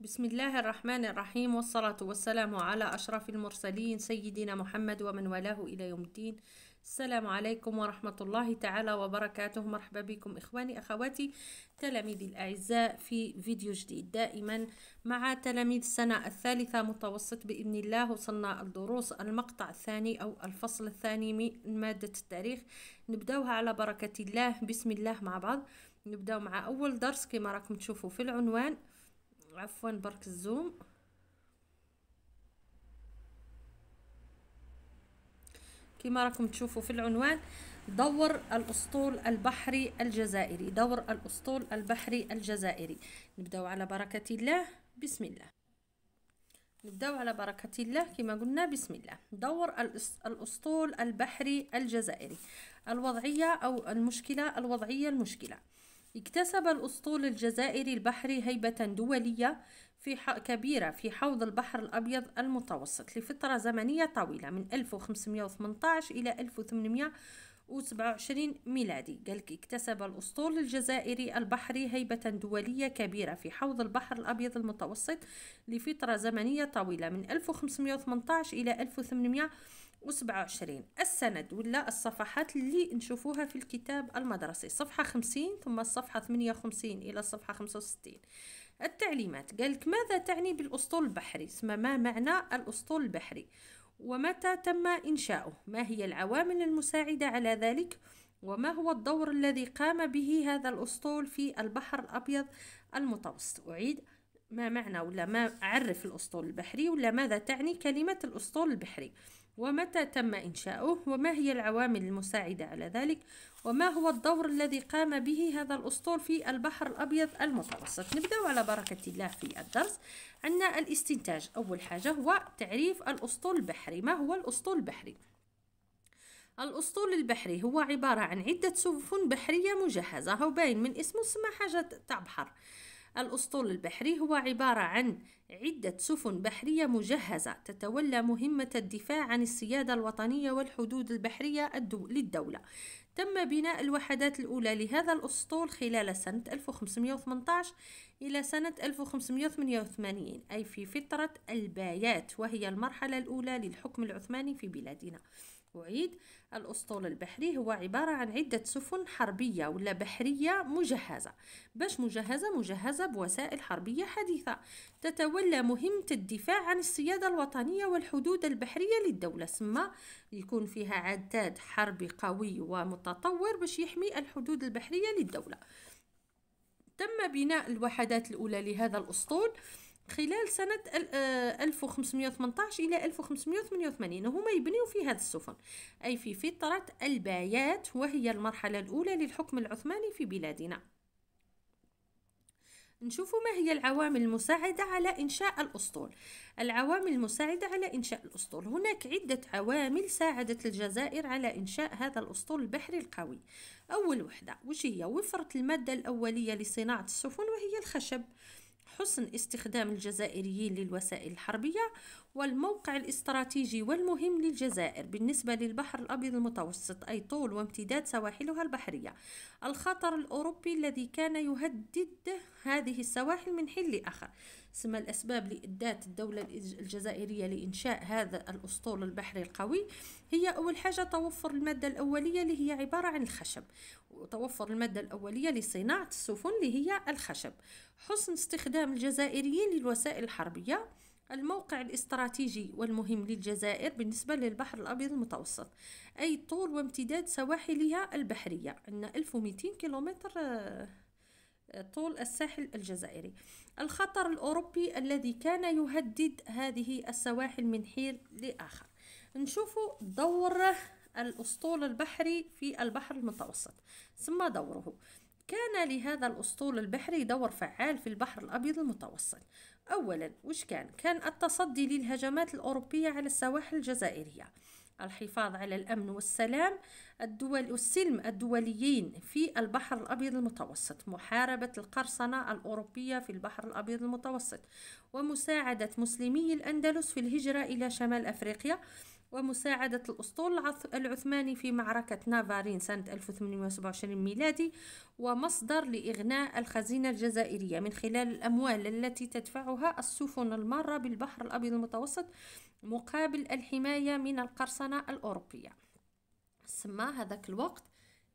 بسم الله الرحمن الرحيم والصلاة والسلام على أشرف المرسلين سيدنا محمد ومن والاه إلى يوم الدين السلام عليكم ورحمة الله تعالى وبركاته مرحبا بكم إخواني أخواتي تلاميذي الأعزاء في فيديو جديد دائما مع تلاميذ السنة الثالثة متوسط بإذن الله وصلنا الدروس المقطع الثاني أو الفصل الثاني من مادة التاريخ نبدأوها على بركة الله بسم الله مع بعض نبدأ مع أول درس كما راكم تشوفوا في العنوان عفوا برك الزوم كما راكم تشوفوا في العنوان دور الاسطول البحري الجزائري دور الاسطول البحري الجزائري نبداو على بركه الله بسم الله نبداو على بركة الله كما قلنا بسم الله دور الأسطول البحري الجزائري الوضعية أو المشكلة الوضعية المشكلة اكتسب الأسطول الجزائري البحري هيبة دولية في كبيرة في حوض البحر الأبيض المتوسط لفترة زمنية طويلة من 1518 إلى 1800 1927 ميلادي قالك اكتسب الأسطول الجزائري البحري هيبة دولية كبيرة في حوض البحر الأبيض المتوسط لفترة زمنية طويلة من 1518 إلى 1827 السند ولا الصفحات اللي نشوفوها في الكتاب المدرسي صفحة 50 ثم الصفحة 58 إلى الصفحة 65 التعليمات قالك ماذا تعني بالأسطول البحري اسمه ما معنى الأسطول البحري ومتى تم إنشاؤه ما هي العوامل المساعدة على ذلك وما هو الدور الذي قام به هذا الأسطول في البحر الأبيض المتوسط أعيد ما معنى ولا ما أعرف الأسطول البحري ولا ماذا تعني كلمة الأسطول البحري ومتى تم إنشاؤه وما هي العوامل المساعدة على ذلك وما هو الدور الذي قام به هذا الأسطول في البحر الأبيض المتوسط نبدأ على بركة الله في الدرس عندنا الاستنتاج أول حاجة هو تعريف الأسطول البحري ما هو الأسطول البحري؟ الأسطول البحري هو عبارة عن عدة سفن بحرية مجهزة هو باين من اسمه سما حاجة تاع بحر الأسطول البحري هو عبارة عن عدة سفن بحرية مجهزة تتولى مهمة الدفاع عن السيادة الوطنية والحدود البحرية للدولة تم بناء الوحدات الأولى لهذا الأسطول خلال سنة 1518 إلى سنة 1588 أي في فترة البايات وهي المرحلة الأولى للحكم العثماني في بلادنا أعيد الأسطول البحري هو عبارة عن عدة سفن حربية ولا بحرية مجهزة باش مجهزة مجهزة بوسائل حربية حديثة تتولى مهمة الدفاع عن السيادة الوطنية والحدود البحرية للدولة سما يكون فيها عداد حربي قوي ومتطور باش يحمي الحدود البحرية للدولة تم بناء الوحدات الأولى لهذا الأسطول خلال سنة 1518 آه، إلى 1588 هما يبنيوا في هذا السفن أي في فترة البايات وهي المرحلة الأولى للحكم العثماني في بلادنا نشوف ما هي العوامل المساعدة على إنشاء الأسطول العوامل المساعدة على إنشاء الأسطول هناك عدة عوامل ساعدت الجزائر على إنشاء هذا الأسطول البحري القوي أول وحدة وش هي وفرة المادة الأولية لصناعة السفن وهي الخشب حسن استخدام الجزائريين للوسائل الحربية والموقع الاستراتيجي والمهم للجزائر بالنسبة للبحر الأبيض المتوسط أي طول وامتداد سواحلها البحرية الخطر الأوروبي الذي كان يهدد هذه السواحل من حين لآخر سما الأسباب لإدات الدولة الجزائرية لإنشاء هذا الأسطول البحري القوي هي أول حاجة توفر المادة الأولية اللي هي عبارة عن الخشب وتوفر المادة الأولية لصناعة السفن اللي هي الخشب حسن استخدام الجزائريين للوسائل الحربية الموقع الاستراتيجي والمهم للجزائر بالنسبة للبحر الأبيض المتوسط أي طول وامتداد سواحلها البحرية عندنا 1200 كيلومتر آه، طول الساحل الجزائري الخطر الأوروبي الذي كان يهدد هذه السواحل من حين لآخر نشوفوا دور الأسطول البحري في البحر المتوسط ثم دوره كان لهذا الأسطول البحري دور فعال في البحر الأبيض المتوسط أولا وش كان؟ كان التصدي للهجمات الأوروبية على السواحل الجزائرية الحفاظ على الأمن والسلام الدول والسلم الدوليين في البحر الأبيض المتوسط محاربة القرصنة الأوروبية في البحر الأبيض المتوسط ومساعدة مسلمي الأندلس في الهجرة إلى شمال أفريقيا ومساعدة الأسطول العثماني في معركة نافارين سنة 1827 ميلادي ومصدر لإغناء الخزينة الجزائرية من خلال الأموال التي تدفعها السفن المارة بالبحر الأبيض المتوسط مقابل الحماية من القرصنة الأوروبية سما هذاك الوقت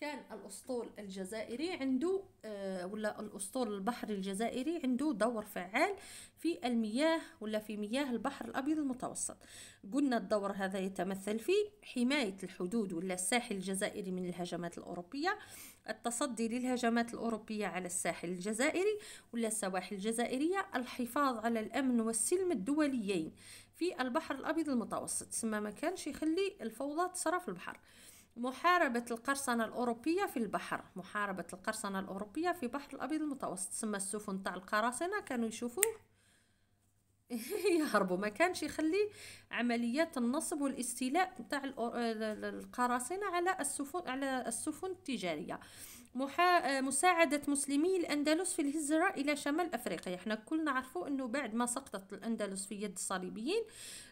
كان الاسطول الجزائري عنده آه، ولا الاسطول البحري الجزائري عنده دور فعال في المياه ولا في مياه البحر الابيض المتوسط قلنا الدور هذا يتمثل في حمايه الحدود ولا الساحل الجزائري من الهجمات الاوروبيه التصدي للهجمات الاوروبيه على الساحل الجزائري ولا السواحل الجزائريه الحفاظ على الامن والسلم الدوليين في البحر الابيض المتوسط سما ما كانش يخلي الفوضى تصرى في البحر محاربة القرصنة الأوروبية في البحر محاربة القرصنة الأوروبية في بحر الأبيض المتوسط سما السفن تاع القراصنة كانوا يشوفوه يهربوا ما كانش يخلي عمليات النصب والاستيلاء تاع القراصنة على السفن على السفن التجارية محا... آه، مساعدة مسلمي الأندلس في الهجرة إلى شمال أفريقيا احنا كلنا عرفوا أنه بعد ما سقطت الأندلس في يد الصليبيين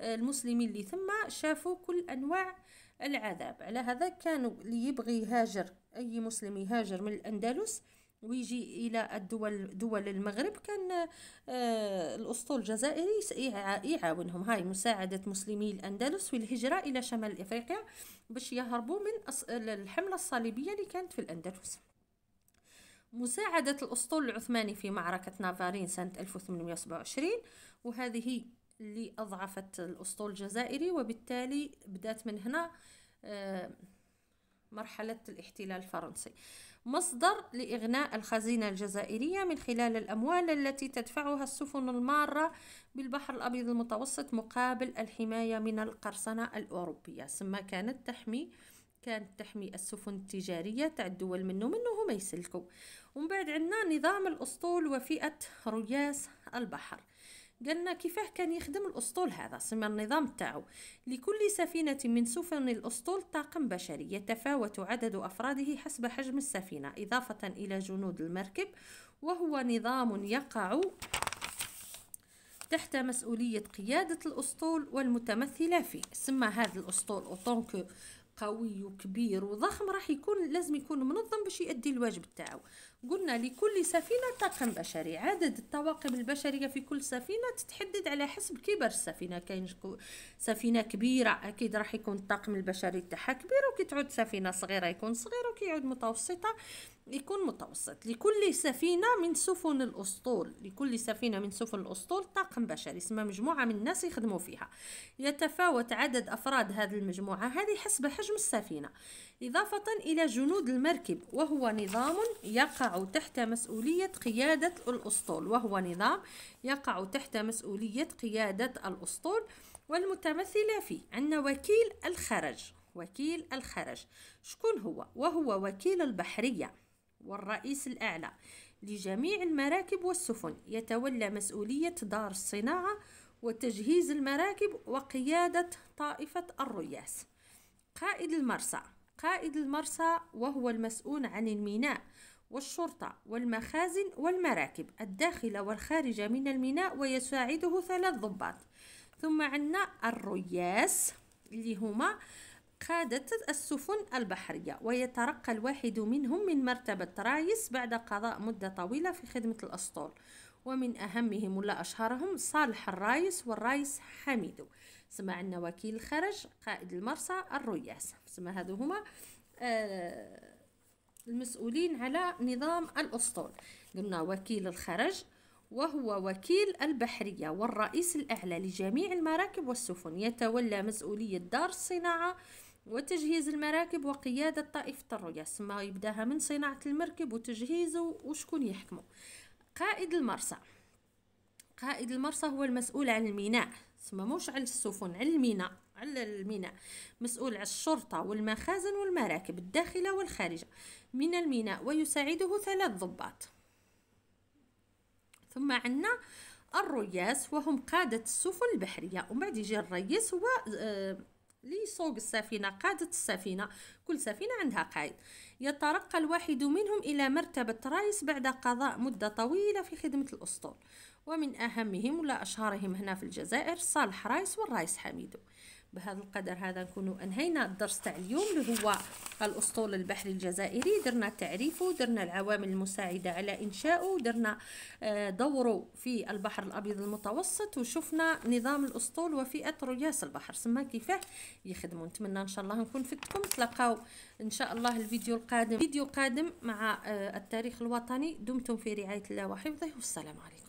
آه، المسلمين اللي ثم شافوا كل أنواع العذاب على هذا كانوا اللي يبغي يهاجر أي مسلم يهاجر من الأندلس ويجي الى الدول دول المغرب كان آه، الاسطول الجزائري يعاونهم هاي مساعده مسلمي الاندلس والهجره الى شمال افريقيا باش يهربوا من الحمله الصليبيه اللي كانت في الاندلس مساعدة الأسطول العثماني في معركة نافارين سنة 1827 وهذه اللي أضعفت الأسطول الجزائري وبالتالي بدأت من هنا آه، مرحلة الاحتلال الفرنسي مصدر لإغناء الخزينة الجزائرية من خلال الأموال التي تدفعها السفن المارة بالبحر الأبيض المتوسط مقابل الحماية من القرصنة الأوروبية ثم كانت تحمي كانت تحمي السفن التجارية تاع الدول منه منه هما يسلكوا ومن بعد عندنا نظام الأسطول وفئة رياس البحر قالنا كيفاه كان يخدم الأسطول هذا سمى النظام تاعو لكل سفينة من سفن الأسطول طاقم بشري يتفاوت عدد أفراده حسب حجم السفينة إضافة إلى جنود المركب وهو نظام يقع تحت مسؤولية قيادة الأسطول والمتمثلة فيه سمى هذا الأسطول أوتونكو قوي وكبير وضخم راح يكون لازم يكون منظم باش يؤدي الواجب تاعو قلنا لكل سفينة طاقم بشري عدد الطواقم البشرية في كل سفينة تتحدد على حسب كبر السفينة كاين سفينة كبيرة أكيد راح يكون الطاقم البشري تاعها كبير وكي تعود سفينة صغيرة يكون صغير وكي يعود متوسطة يكون متوسط لكل سفينة من سفن الأسطول لكل سفينة من سفن الأسطول طاقم بشري اسمها مجموعة من الناس يخدموا فيها يتفاوت عدد أفراد هذه المجموعة هذه حسب حجم السفينة إضافة إلى جنود المركب وهو نظام يقع تحت مسؤولية قيادة الأسطول وهو نظام يقع تحت مسؤولية قيادة الأسطول والمتمثلة فيه عندنا وكيل الخرج وكيل الخرج شكون هو وهو وكيل البحرية والرئيس الأعلى لجميع المراكب والسفن يتولى مسؤولية دار الصناعة وتجهيز المراكب وقيادة طائفة الرياس قائد المرسى قائد المرسى وهو المسؤول عن الميناء والشرطة والمخازن والمراكب الداخلة والخارجة من الميناء ويساعده ثلاث ضباط ثم عندنا الرياس اللي هما آه قادة السفن البحرية ويترقى الواحد منهم من مرتبة رايس بعد قضاء مدة طويلة في خدمة الأسطول ومن أهمهم ولا أشهرهم صالح الرايس والرايس حميدو سمع عندنا وكيل الخرج قائد المرسى الرياس سمع هذو هما آه، المسؤولين على نظام الأسطول قلنا وكيل الخرج وهو وكيل البحرية والرئيس الأعلى لجميع المراكب والسفن يتولى مسؤولية دار الصناعة وتجهيز المراكب وقيادة طائفة الرؤية ما يبداها من صناعة المركب وتجهيزه وشكون يحكمه قائد المرسى قائد المرسى هو المسؤول عن الميناء سما موش على السفن على الميناء على الميناء مسؤول على الشرطة والمخازن والمراكب الداخلة والخارجة من الميناء ويساعده ثلاث ضباط ثم عندنا الرياس وهم قادة السفن البحرية ومن بعد يجي الرئيس هو آه، لي السفينة قادة السفينة كل سفينة عندها قائد يترقى الواحد منهم إلى مرتبة رئيس بعد قضاء مدة طويلة في خدمة الأسطول ومن أهمهم ولا أشهرهم هنا في الجزائر صالح رايس والرايس حميدو بهذا القدر هذا نكونوا انهينا الدرس تاع اليوم اللي هو الاسطول البحري الجزائري درنا تعريفه درنا العوامل المساعده على انشائه درنا آه، دوره في البحر الابيض المتوسط وشفنا نظام الاسطول وفئه رياس البحر سما كيفاه يخدموا نتمنى ان شاء الله نكون فدتكم تلقاو ان شاء الله الفيديو القادم فيديو قادم مع آه، التاريخ الوطني دمتم في رعايه الله وحفظه والسلام عليكم